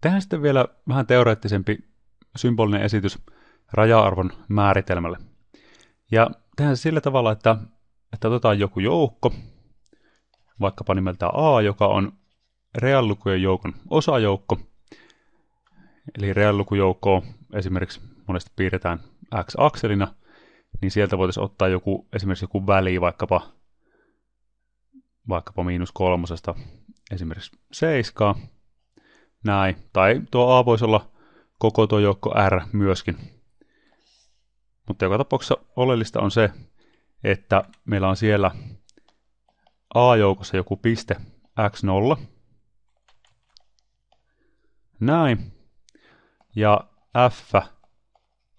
Tehdään sitten vielä vähän teoreettisempi symbolinen esitys raja-arvon määritelmälle. Ja tehdään se sillä tavalla, että, että otetaan joku joukko, vaikkapa nimeltään A, joka on reaalilukujen joukon osajoukko. Eli reaalilukujoukkoa esimerkiksi monesti piirretään x-akselina, niin sieltä voitaisiin ottaa joku, esimerkiksi joku väli vaikkapa, vaikkapa miinus kolmosesta esimerkiksi seiskaa, näin. Tai tuo A voisi olla koko tuo joukko R myöskin. Mutta joka tapauksessa oleellista on se, että meillä on siellä A-joukossa joku piste x0. Näin. Ja f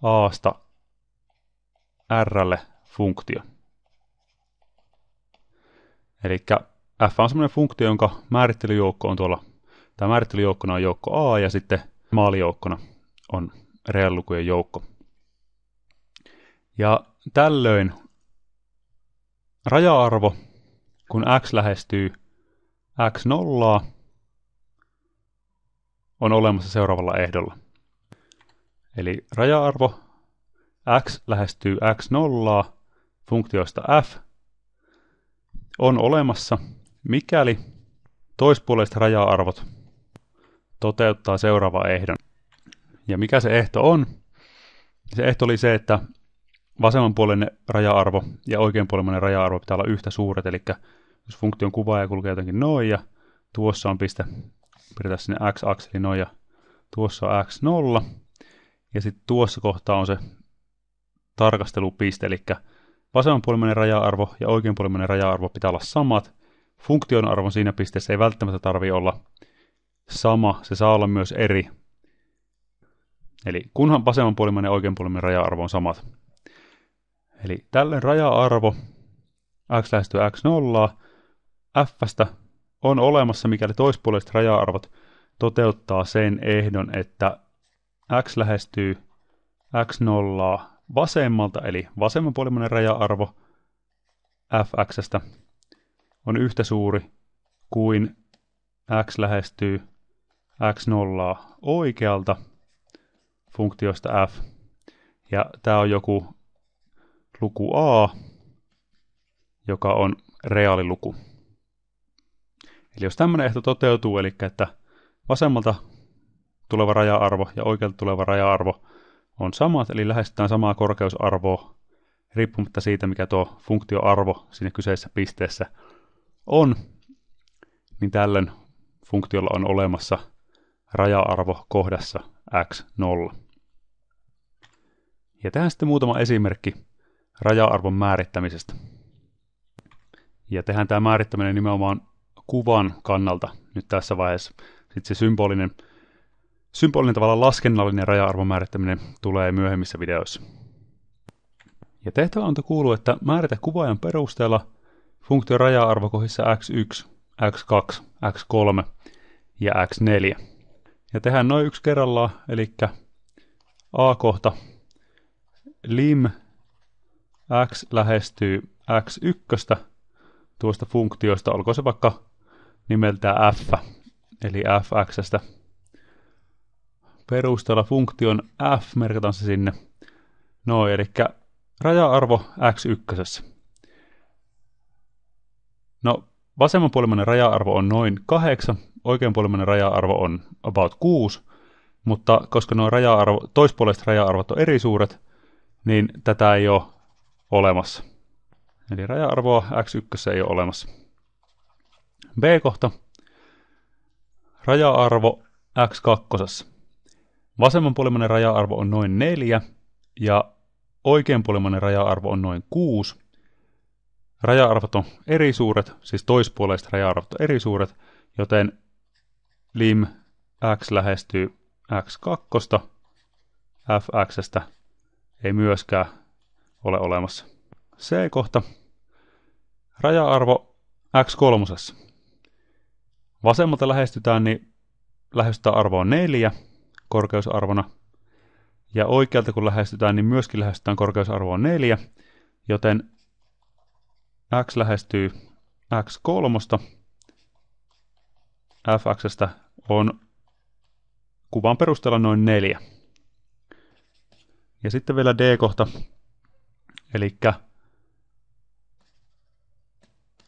aasta rlle funktio. Eli f on semmoinen funktio, jonka määrittelyjoukko on tuolla Tämä määrittelyjoukkona on joukko A ja sitten maalijoukkona on reaalilukujen joukko. Ja tällöin raja-arvo, kun x lähestyy x nollaa, on olemassa seuraavalla ehdolla. Eli raja-arvo x lähestyy x nollaa funktioista f on olemassa, mikäli toispuoleiset raja-arvot toteuttaa seuraava ehdon. Ja mikä se ehto on? Se ehto oli se, että vasemmanpuoleinen raja-arvo ja oikeanpuoleinen raja-arvo pitää olla yhtä suuret, eli jos funktion kuvaaja kulkee jotenkin noin ja tuossa on piste, pidetään sinne x-akseli noin ja tuossa on x0, ja sitten tuossa kohtaa on se tarkastelupiste, eli vasemmanpuolimmainen raja-arvo ja oikeanpuolimmainen raja-arvo pitää olla samat. Funktion arvon siinä pisteessä ei välttämättä tarvi olla sama, se saa olla myös eri. Eli kunhan vasemmanpuolimainen ja oikeanpuolimainen raja-arvo on samat. Eli tällöin raja-arvo x lähestyy x0 fstä on olemassa, mikäli toispuoliset raja-arvot toteuttaa sen ehdon, että x lähestyy x0 vasemmalta, eli vasemmanpuolimainen raja-arvo fx on yhtä suuri kuin x lähestyy x0 oikealta funktiosta f. Ja tämä on joku luku a, joka on reaaliluku. Eli jos tämmöinen ehto toteutuu, eli että vasemmalta tuleva raja-arvo ja oikealta tuleva raja-arvo on samat, eli lähestytään samaa korkeusarvoa riippumatta siitä, mikä tuo funktioarvo siinä kyseisessä pisteessä on, niin tällöin funktiolla on olemassa raja-arvo kohdassa x0. Ja tähän sitten muutama esimerkki raja-arvon määrittämisestä. Ja tehdään tämä määrittäminen nimenomaan kuvan kannalta nyt tässä vaiheessa. Sitten se symbolinen, symbolinen tavalla laskennallinen raja-arvon määrittäminen tulee myöhemmissä videoissa. Ja tehtäväanto kuuluu, että määritä kuvaajan perusteella funktion raja-arvo kohdissa x1, x2, x3 ja x4. Ja tehdään noin yksi kerrallaan, eli A-kohta lim x lähestyy x1 tuosta funktiosta, olkoon se vaikka nimeltään f, eli fx. Perusteella funktion f, merkataan se sinne. Noin, eli raja-arvo x1. No, Vasemmanpuolimmainen raja-arvo on noin 8, oikeanpuolimmainen raja-arvo on about 6, mutta koska nuo raja-arvo, toispuoliset raja-arvot on eri suuret, niin tätä ei ole olemassa. Eli raja-arvoa x1 ei ole olemassa. B-kohta. Raja-arvo x2. Vasemmanpuolimmainen raja-arvo on noin 4 ja oikeanpuolimmainen raja-arvo on noin 6, Raja-arvot on eri suuret, siis toispuoleiset raja-arvot on eri suuret, joten lim x lähestyy x2 fx ei myöskään ole olemassa. C-kohta. Raja-arvo x3. Vasemmalta lähestytään, niin lähestytään arvoa 4 korkeusarvona. Ja oikealta kun lähestytään, niin myöskin lähestytään korkeusarvoa 4, joten x lähestyy x3, Fx on kuvan perusteella noin 4. Ja sitten vielä d-kohta, eli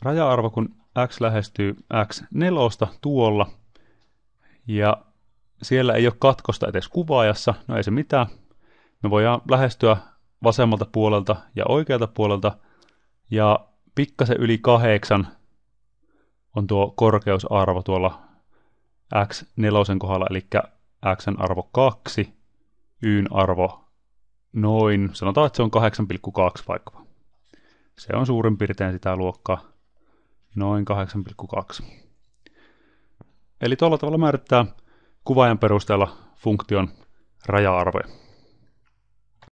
raja-arvo, kun x lähestyy x4 tuolla, ja siellä ei ole katkosta edes kuvaajassa, no ei se mitään. Me voidaan lähestyä vasemmalta puolelta ja oikealta puolelta, ja pikkasen yli kahdeksan on tuo korkeusarvo tuolla X4 kohdalla, eli X arvo 2, Y arvo noin, sanotaan, että se on 8,2 vaikkapa. Se on suurin piirtein sitä luokkaa, noin 8,2. Eli tuolla tavalla määrittää kuvaajan perusteella funktion raja-arvoja.